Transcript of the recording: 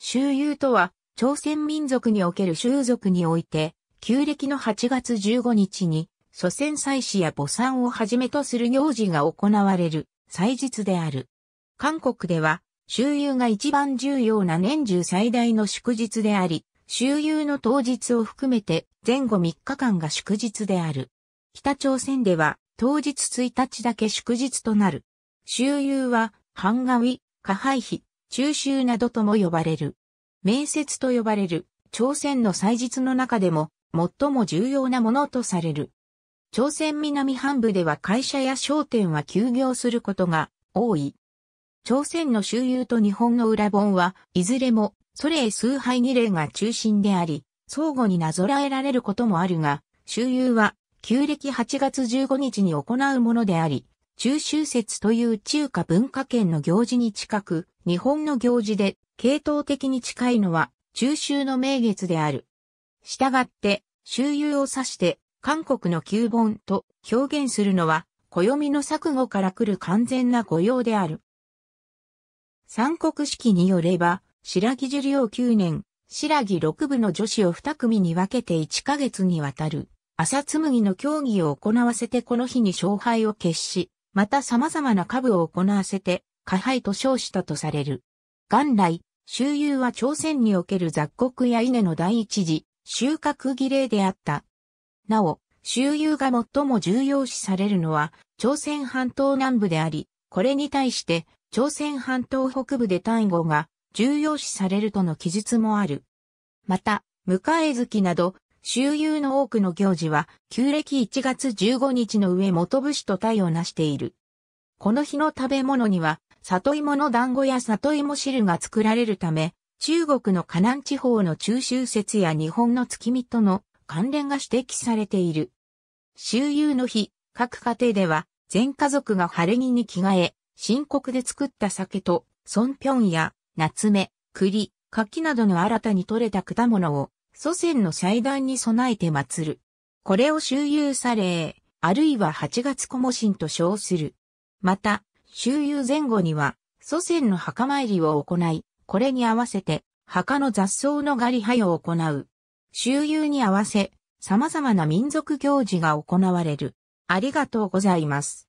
周遊とは、朝鮮民族における周族において、旧暦の8月15日に、祖先祭祀や母産をはじめとする行事が行われる、祭日である。韓国では、周遊が一番重要な年中最大の祝日であり、周遊の当日を含めて前後3日間が祝日である。北朝鮮では当日1日だけ祝日となる。周遊は、ハンガウィ、カハイヒ、中秋などとも呼ばれる。名節と呼ばれる、朝鮮の祭日の中でも、最も重要なものとされる。朝鮮南半部では会社や商店は休業することが多い。朝鮮の周遊と日本の裏本はいずれもソレイ崇拝儀礼が中心であり、相互になぞらえられることもあるが、周遊は旧暦8月15日に行うものであり、中秋節という中華文化圏の行事に近く、日本の行事で系統的に近いのは中秋の名月である。したがって、周遊を指して韓国の旧盆と表現するのは、暦の錯誤から来る完全な御用である。三国式によれば、白木樹陵9年、白木6部の女子を2組に分けて1ヶ月にわたる、朝紬の競技を行わせてこの日に勝敗を決し、また様々な下部を行わせて、下配と称したとされる。元来、周遊は朝鮮における雑穀や稲の第一次、収穫儀礼であった。なお、周遊が最も重要視されるのは、朝鮮半島南部であり、これに対して、朝鮮半島北部で単語が重要視されるとの記述もある。また、迎え月など、周遊の多くの行事は、旧暦1月15日の上元武士と対をなしている。この日の食べ物には、里芋の団子や里芋汁が作られるため、中国の河南地方の中秋節や日本の月見との関連が指摘されている。周遊の日、各家庭では、全家族が晴れ着に着替え、深刻で作った酒と、ソンピョンや、夏目、栗、柿などの新たに採れた果物を、祖先の祭壇に備えて祀る。これを周遊され、あるいは八月小模神と称する。また、周遊前後には、祖先の墓参りを行い、これに合わせて、墓の雑草の狩り灰を行う。周遊に合わせ、様々な民族行事が行われる。ありがとうございます。